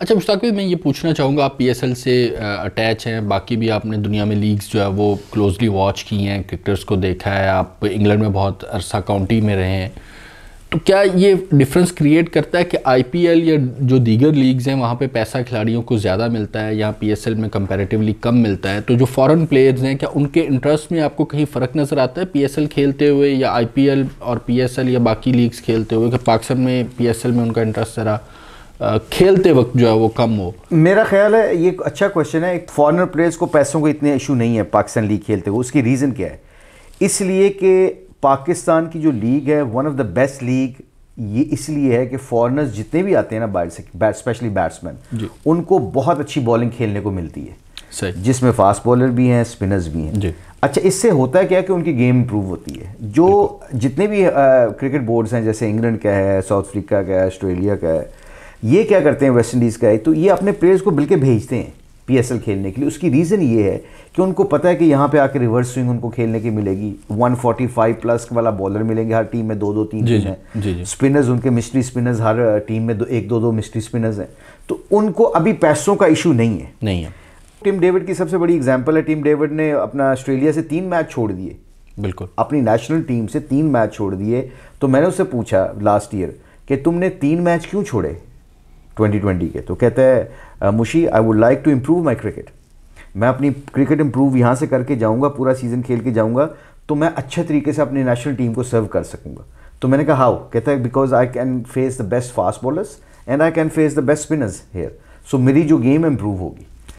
अच्छा मुश्ताक मैं ये पूछना चाहूँगा आप पी से अटैच हैं बाकी भी आपने दुनिया में लीग्स जो है वो क्लोजली वॉच की हैं क्रिकेटर्स को देखा है आप इंग्लैंड में बहुत अरसा काउंटी में रहे हैं तो क्या ये डिफरेंस क्रिएट करता है कि आईपीएल या जो दीगर लीग्स हैं वहाँ पे पैसा खिलाड़ियों को ज़्यादा मिलता है या पी में कम्पेरेटिवली कम मिलता है तो जो फ़ॉरन प्लेयर्स हैं क्या उनके इंटरेस्ट में आपको कहीं फ़र्क नज़र आता है पी खेलते हुए या आई और पी या बाकी लीग्स खेलते हुए कि पाकिस्तान में पी में उनका इंटरेस्ट ज़रा खेलते वक्त जो है वो कम हो मेरा ख्याल है ये अच्छा क्वेश्चन है एक फॉरनर प्लेयर्स को पैसों के इतने इशू नहीं है पाकिस्तान लीग खेलते हुए उसकी रीज़न क्या है इसलिए कि पाकिस्तान की जो लीग है one of the best league ये इसलिए है कि फॉरनर्स जितने भी आते हैं ना बाहर से स्पेशली बैट्समैन उनको बहुत अच्छी बॉलिंग खेलने को मिलती है जिसमें फास्ट बॉलर भी हैं स्पिनर्स भी हैं अच्छा इससे होता है क्या कि उनकी गेम इंप्रूव होती है जो जितने भी आ, क्रिकेट बोर्ड्स हैं जैसे इंग्लैंड का है साउथ अफ्रीका का है ऑस्ट्रेलिया का है ये क्या करते हैं वेस्ट इंडीज़ का है तो ये अपने प्लेयर्स को बिल्कुल भेजते हैं पी खेलने के लिए उसकी रीज़न ये है कि उनको पता है कि यहाँ पे आके रिवर्स स्विंग उनको खेलने की मिलेगी 145 प्लस वाला बॉलर मिलेंगे हर टीम में दो दो तीन जी, हैं स्पिनर्स उनके मिस्ट्री स्पिनर्स हर टीम uh, में दो एक दो दो मिस्ट्री स्पिनर्स हैं तो उनको अभी पैसों का इशू नहीं है नहीं है टीम डेविड की सबसे बड़ी एग्जाम्पल है टीम डेविड ने अपना ऑस्ट्रेलिया से तीन मैच छोड़ दिए बिल्कुल अपनी नेशनल टीम से तीन मैच छोड़ दिए तो मैंने उससे पूछा लास्ट ईयर कि तुमने तीन मैच क्यों छोड़े 2020 के तो कहते हैं मुशी I would like to improve my cricket मैं अपनी क्रिकेट इम्प्रूव यहाँ से करके जाऊँगा पूरा सीज़न खेल के जाऊँगा तो मैं अच्छे तरीके से अपनी नेशनल टीम को सर्व कर सकूँगा तो मैंने कहा हाउ कहता है because I can face the best fast bowlers and I can face the best spinners here so मेरी जो गेम इम्प्रूव होगी